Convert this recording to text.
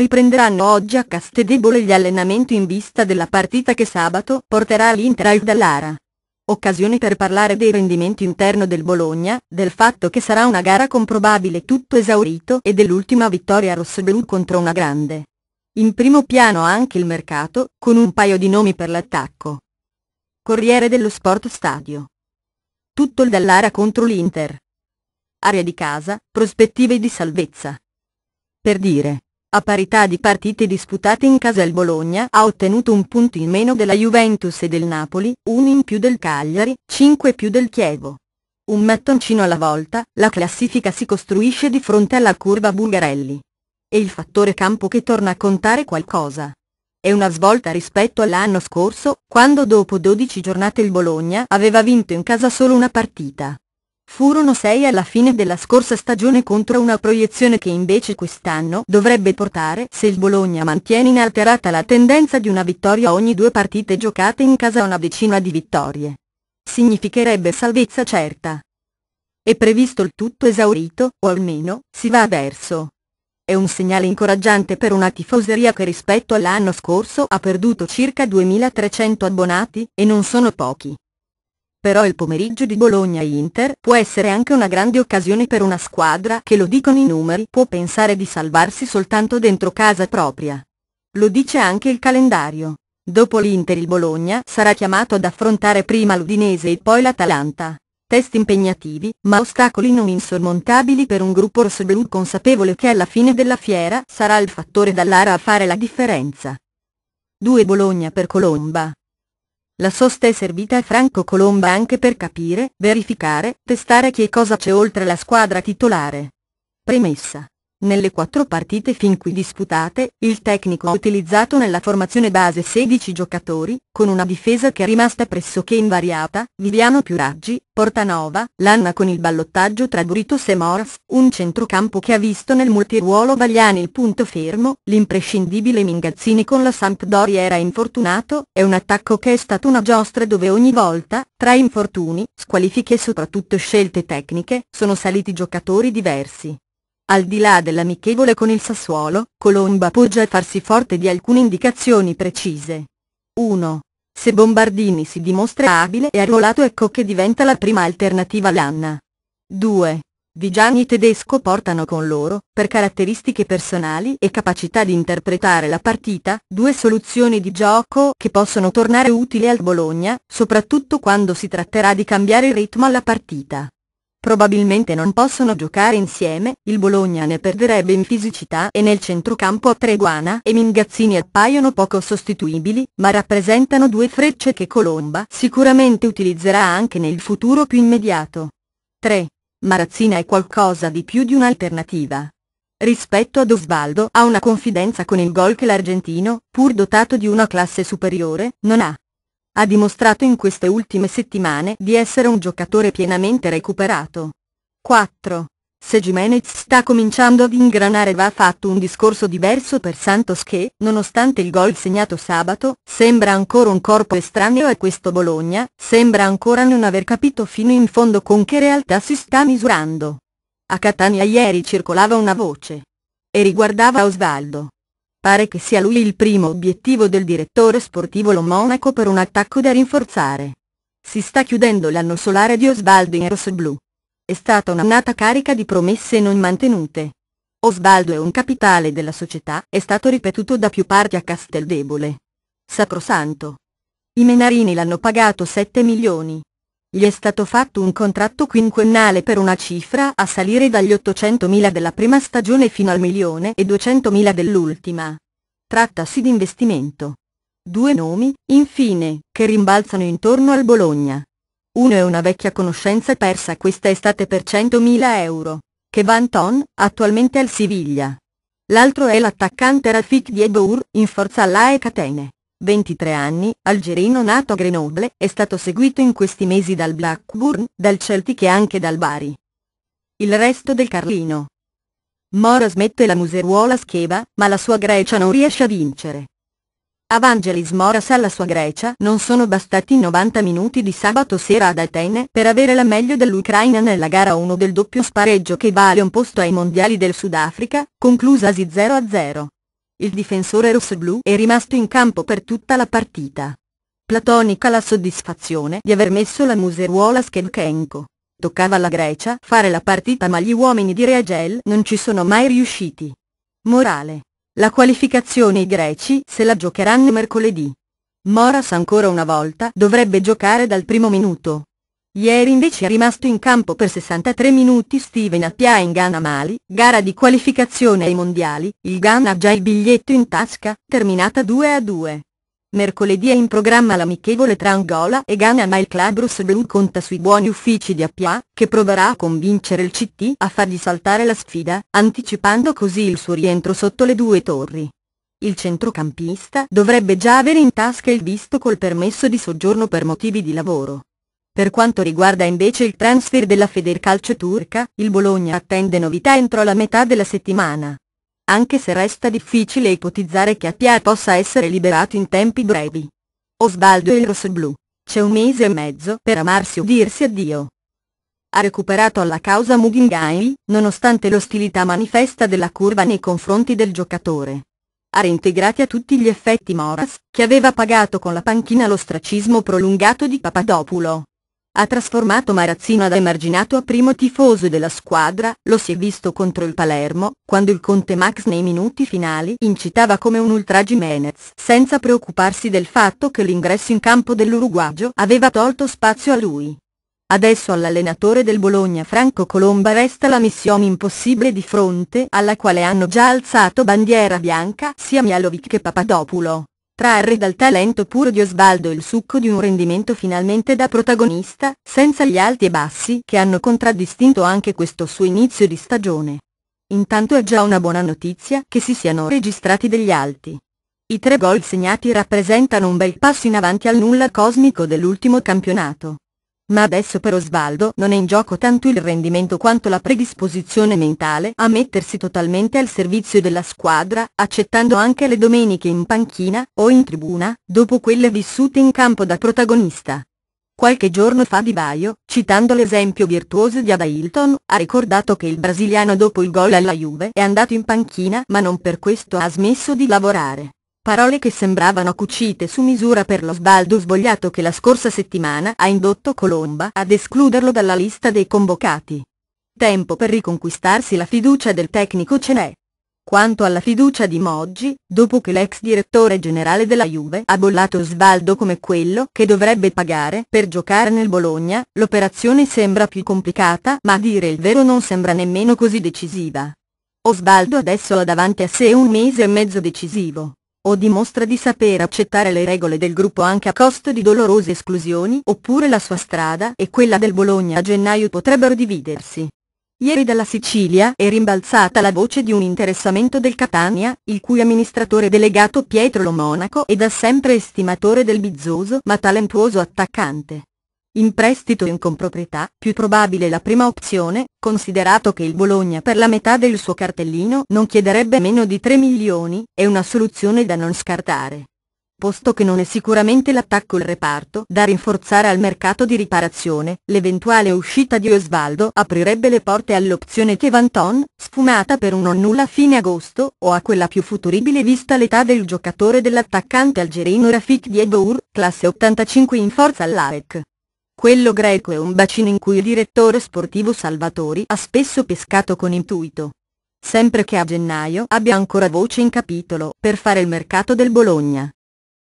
riprenderanno oggi a Castedebole gli allenamenti in vista della partita che sabato porterà l'Inter al Dallara. Occasione per parlare dei rendimenti interno del Bologna, del fatto che sarà una gara con probabile tutto esaurito e dell'ultima vittoria rossoblù contro una grande. In primo piano anche il mercato, con un paio di nomi per l'attacco. Corriere dello Sport Stadio. Tutto il Dallara contro l'Inter. Aria di casa, prospettive di salvezza. Per dire. A parità di partite disputate in casa il Bologna ha ottenuto un punto in meno della Juventus e del Napoli, uno in più del Cagliari, cinque più del Chievo. Un mattoncino alla volta, la classifica si costruisce di fronte alla curva Bulgarelli. È il fattore campo che torna a contare qualcosa. È una svolta rispetto all'anno scorso, quando dopo 12 giornate il Bologna aveva vinto in casa solo una partita. Furono 6 alla fine della scorsa stagione contro una proiezione che invece quest'anno dovrebbe portare se il Bologna mantiene inalterata la tendenza di una vittoria ogni due partite giocate in casa a una decina di vittorie. Significherebbe salvezza certa. È previsto il tutto esaurito, o almeno, si va verso. È un segnale incoraggiante per una tifoseria che rispetto all'anno scorso ha perduto circa 2.300 abbonati, e non sono pochi. Però il pomeriggio di Bologna-Inter può essere anche una grande occasione per una squadra che, lo dicono i numeri, può pensare di salvarsi soltanto dentro casa propria. Lo dice anche il calendario. Dopo l'Inter il Bologna sarà chiamato ad affrontare prima l'Udinese e poi l'Atalanta. Test impegnativi, ma ostacoli non insormontabili per un gruppo rossoblù consapevole che alla fine della fiera sarà il fattore Dallara a fare la differenza. 2 Bologna per Colomba la sosta è servita a Franco Colomba anche per capire, verificare, testare che cosa c'è oltre la squadra titolare. Premessa. Nelle quattro partite fin qui disputate, il tecnico ha utilizzato nella formazione base 16 giocatori, con una difesa che è rimasta pressoché invariata, Viviano Piuraggi, Portanova, Lanna con il ballottaggio tra Duritos e Moras, un centrocampo che ha visto nel multiruolo Vagliani il punto fermo, l'imprescindibile Mingazzini con la Sampdoria era infortunato, è un attacco che è stato una giostra dove ogni volta, tra infortuni, squalifiche e soprattutto scelte tecniche, sono saliti giocatori diversi. Al di là dell'amichevole con il Sassuolo, Colomba può già farsi forte di alcune indicazioni precise. 1. Se Bombardini si dimostra abile e arruolato ecco che diventa la prima alternativa all'Anna. 2. Vigiani e Tedesco portano con loro, per caratteristiche personali e capacità di interpretare la partita, due soluzioni di gioco che possono tornare utili al Bologna, soprattutto quando si tratterà di cambiare il ritmo alla partita probabilmente non possono giocare insieme, il Bologna ne perderebbe in fisicità e nel centrocampo a Treguana e Mingazzini appaiono poco sostituibili, ma rappresentano due frecce che Colomba sicuramente utilizzerà anche nel futuro più immediato. 3. Marazzina è qualcosa di più di un'alternativa. Rispetto ad Osvaldo ha una confidenza con il gol che l'argentino, pur dotato di una classe superiore, non ha ha dimostrato in queste ultime settimane di essere un giocatore pienamente recuperato. 4. Se Jimenez sta cominciando ad ingranare va fatto un discorso diverso per Santos che, nonostante il gol segnato sabato, sembra ancora un corpo estraneo a questo Bologna, sembra ancora non aver capito fino in fondo con che realtà si sta misurando. A Catania ieri circolava una voce. E riguardava Osvaldo. Pare che sia lui il primo obiettivo del direttore sportivo Lo Monaco per un attacco da rinforzare. Si sta chiudendo l'anno solare di Osvaldo in rossoblù. È stata un'annata carica di promesse non mantenute. Osvaldo è un capitale della società, è stato ripetuto da più parti a Casteldebole. Sacrosanto. I Menarini l'hanno pagato 7 milioni gli è stato fatto un contratto quinquennale per una cifra a salire dagli 800.000 della prima stagione fino al 1.200.000 dell'ultima. Trattasi di investimento. Due nomi, infine, che rimbalzano intorno al Bologna. Uno è una vecchia conoscenza persa questa estate per 100.000 euro, che va Anton, attualmente al Siviglia. L'altro è l'attaccante Rafik Diebour, in forza alla Catene. 23 anni, algerino nato a Grenoble, è stato seguito in questi mesi dal Blackburn, dal Celtic e anche dal Bari. Il resto del Carlino. Mora smette la museruola scheva, ma la sua Grecia non riesce a vincere. Evangelis Moras alla sua Grecia non sono bastati 90 minuti di sabato sera ad Atene per avere la meglio dell'Ucraina nella gara 1 del doppio spareggio che vale un posto ai mondiali del Sudafrica, conclusasi 0-0 il difensore rossoblù è rimasto in campo per tutta la partita. Platonica la soddisfazione di aver messo la museruola Skevchenko. Toccava alla Grecia fare la partita ma gli uomini di Reagel non ci sono mai riusciti. Morale. La qualificazione i greci se la giocheranno mercoledì. Moras ancora una volta dovrebbe giocare dal primo minuto. Ieri invece è rimasto in campo per 63 minuti Steven Appia in Ghana Mali, gara di qualificazione ai mondiali, il Ghana ha già il biglietto in tasca, terminata 2 a 2. Mercoledì è in programma l'amichevole tra Angola e Ghana ma il club Rosso Blu conta sui buoni uffici di Appia, che proverà a convincere il CT a fargli saltare la sfida, anticipando così il suo rientro sotto le due torri. Il centrocampista dovrebbe già avere in tasca il visto col permesso di soggiorno per motivi di lavoro. Per quanto riguarda invece il transfer della Federcalcio turca, il Bologna attende novità entro la metà della settimana. Anche se resta difficile ipotizzare che Appia possa essere liberato in tempi brevi. Osvaldo e il rossoblù. C'è un mese e mezzo per amarsi o dirsi addio. Ha recuperato alla causa Mugingai, nonostante l'ostilità manifesta della curva nei confronti del giocatore ha reintegrati a tutti gli effetti Moras, che aveva pagato con la panchina l'ostracismo prolungato di Papadopulo ha trasformato Marazzino da emarginato a primo tifoso della squadra, lo si è visto contro il Palermo, quando il Conte Max nei minuti finali incitava come un ultra Jimenez, senza preoccuparsi del fatto che l'ingresso in campo dell'Uruguagio aveva tolto spazio a lui. Adesso all'allenatore del Bologna Franco Colomba resta la missione impossibile di fronte alla quale hanno già alzato bandiera bianca sia Mialovic che Papadopulo trarre dal talento puro di Osvaldo il succo di un rendimento finalmente da protagonista, senza gli alti e bassi che hanno contraddistinto anche questo suo inizio di stagione. Intanto è già una buona notizia che si siano registrati degli alti. I tre gol segnati rappresentano un bel passo in avanti al nulla cosmico dell'ultimo campionato. Ma adesso per Osvaldo non è in gioco tanto il rendimento quanto la predisposizione mentale a mettersi totalmente al servizio della squadra, accettando anche le domeniche in panchina o in tribuna, dopo quelle vissute in campo da protagonista. Qualche giorno fa Di Baio, citando l'esempio virtuoso di Ada Hilton, ha ricordato che il brasiliano dopo il gol alla Juve è andato in panchina ma non per questo ha smesso di lavorare. Parole che sembravano cucite su misura per lo sbaldo sbogliato che la scorsa settimana ha indotto Colomba ad escluderlo dalla lista dei convocati. Tempo per riconquistarsi la fiducia del tecnico ce n'è. Quanto alla fiducia di Moggi, dopo che l'ex direttore generale della Juve ha bollato Osvaldo come quello che dovrebbe pagare per giocare nel Bologna, l'operazione sembra più complicata ma a dire il vero non sembra nemmeno così decisiva. Osvaldo adesso ha davanti a sé un mese e mezzo decisivo o dimostra di saper accettare le regole del gruppo anche a costo di dolorose esclusioni oppure la sua strada e quella del Bologna a gennaio potrebbero dividersi. Ieri dalla Sicilia è rimbalzata la voce di un interessamento del Catania, il cui amministratore delegato Pietro Lomonaco è da sempre estimatore del bizzoso ma talentuoso attaccante. In prestito in comproprietà, più probabile la prima opzione, considerato che il Bologna per la metà del suo cartellino non chiederebbe meno di 3 milioni, è una soluzione da non scartare. Posto che non è sicuramente l'attacco il reparto da rinforzare al mercato di riparazione, l'eventuale uscita di Osvaldo aprirebbe le porte all'opzione Tevanton, sfumata per un non nulla a fine agosto, o a quella più futuribile vista l'età del giocatore dell'attaccante algerino Rafik Diebour, classe 85 in forza all'AREC. Quello greco è un bacino in cui il direttore sportivo Salvatori ha spesso pescato con intuito. Sempre che a gennaio abbia ancora voce in capitolo per fare il mercato del Bologna.